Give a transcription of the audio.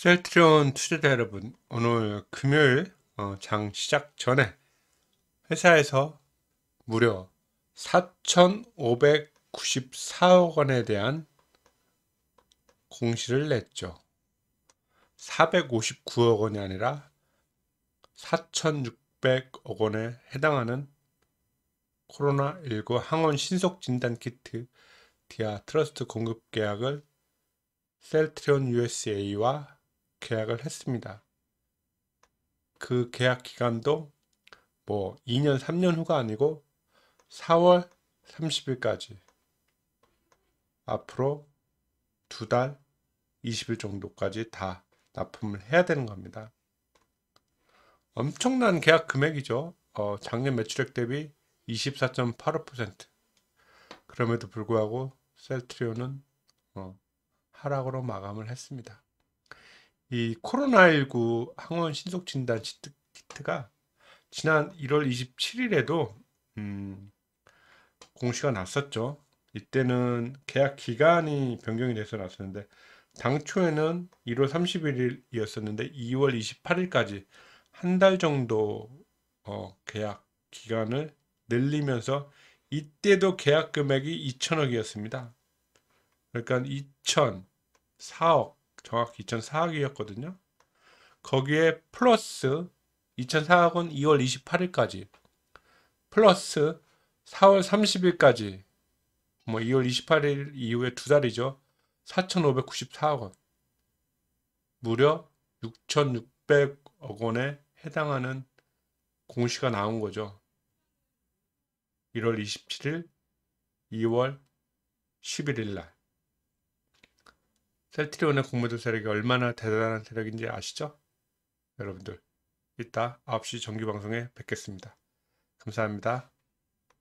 셀트리온 투자자 여러분, 오늘 금요일 어, 장 시작 전에 회사에서 무려 4,594억 원에 대한 공시를 냈죠. 459억 원이 아니라 4,600억 원에 해당하는 코로나19 항원 신속 진단 키트 디아 트러스트 공급 계약을 셀트리온 USA와 계약을 했습니다. 그 계약 기간도 뭐 2년 3년 후가 아니고 4월 30일까지 앞으로 두 달 20일 정도까지 다 납품을 해야 되는 겁니다. 엄청난 계약 금액이죠. 어, 작년 매출액 대비 24.85% 그럼에도 불구하고 셀트리오는 어, 하락으로 마감을 했습니다. 이 코로나19 항원 신속 진단 키트가 지난 1월 27일에도 음, 공시가 났었죠. 이때는 계약 기간이 변경이 돼서 났었는데 당초에는 1월 31일이었었는데 2월 28일까지 한 달 정도 어, 계약 기간을 늘리면서 이때도 계약 금액이 2천억이었습니다. 그러니까 2천, 4억, 정확히 2 0 0 4학이였거든요 거기에 플러스 2004학은 2월 28일까지 플러스 4월 30일까지 뭐 2월 28일 이후에 두 달이죠. 4,594억 원. 무려 6,600억 원에 해당하는 공시가 나온 거죠. 1월 27일, 2월 11일 날. 셀트리온의 공모조 세력이 얼마나 대단한 세력인지 아시죠? 여러분들 이따 9시 정규 방송에 뵙겠습니다. 감사합니다.